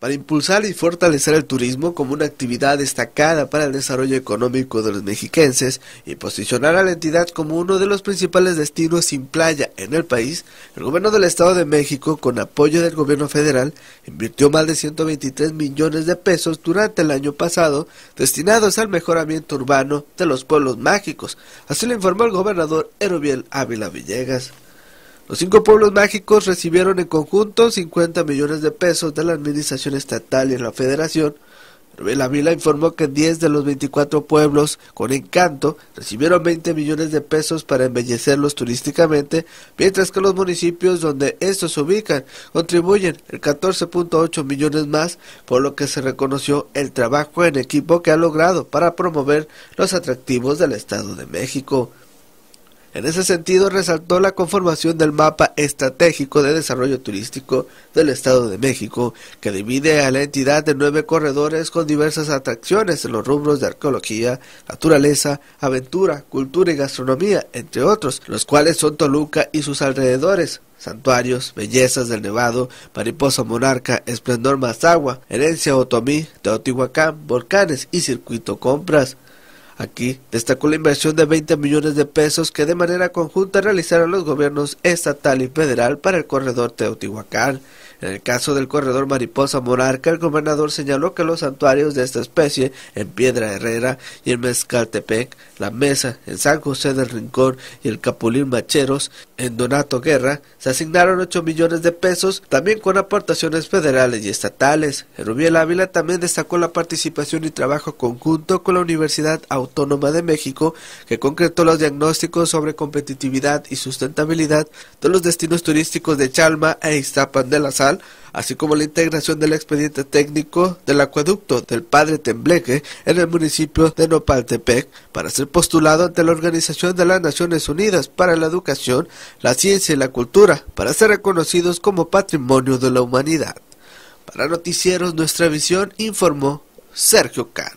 para impulsar y fortalecer el turismo como una actividad destacada para el desarrollo económico de los mexiquenses y posicionar a la entidad como uno de los principales destinos sin playa en el país, el gobierno del Estado de México, con apoyo del gobierno federal, invirtió más de 123 millones de pesos durante el año pasado destinados al mejoramiento urbano de los pueblos mágicos, así lo informó el gobernador Erobiel Ávila Villegas. Los cinco pueblos mágicos recibieron en conjunto 50 millones de pesos de la Administración Estatal y la Federación. La Vila informó que 10 de los 24 pueblos con encanto recibieron 20 millones de pesos para embellecerlos turísticamente, mientras que los municipios donde estos se ubican contribuyen el 14.8 millones más, por lo que se reconoció el trabajo en equipo que ha logrado para promover los atractivos del Estado de México. En ese sentido, resaltó la conformación del mapa estratégico de desarrollo turístico del Estado de México, que divide a la entidad en nueve corredores con diversas atracciones en los rubros de arqueología, naturaleza, aventura, cultura y gastronomía, entre otros, los cuales son Toluca y sus alrededores, santuarios, bellezas del Nevado, mariposa monarca, esplendor Mazagua, herencia otomí, Teotihuacán, volcanes y circuito compras. Aquí destacó la inversión de 20 millones de pesos que de manera conjunta realizaron los gobiernos estatal y federal para el corredor Teotihuacán en el caso del corredor mariposa monarca, el gobernador señaló que los santuarios de esta especie en Piedra Herrera y en Mezcaltepec, La Mesa, en San José del Rincón y el Capulín Macheros, en Donato Guerra, se asignaron 8 millones de pesos, también con aportaciones federales y estatales. Rubiel Ávila también destacó la participación y trabajo conjunto con la Universidad Autónoma de México, que concretó los diagnósticos sobre competitividad y sustentabilidad de los destinos turísticos de Chalma e Iztapan de la así como la integración del expediente técnico del acueducto del padre Tembleque en el municipio de Nopaltepec para ser postulado ante la Organización de las Naciones Unidas para la Educación, la Ciencia y la Cultura para ser reconocidos como Patrimonio de la Humanidad. Para Noticieros Nuestra Visión informó Sergio Can.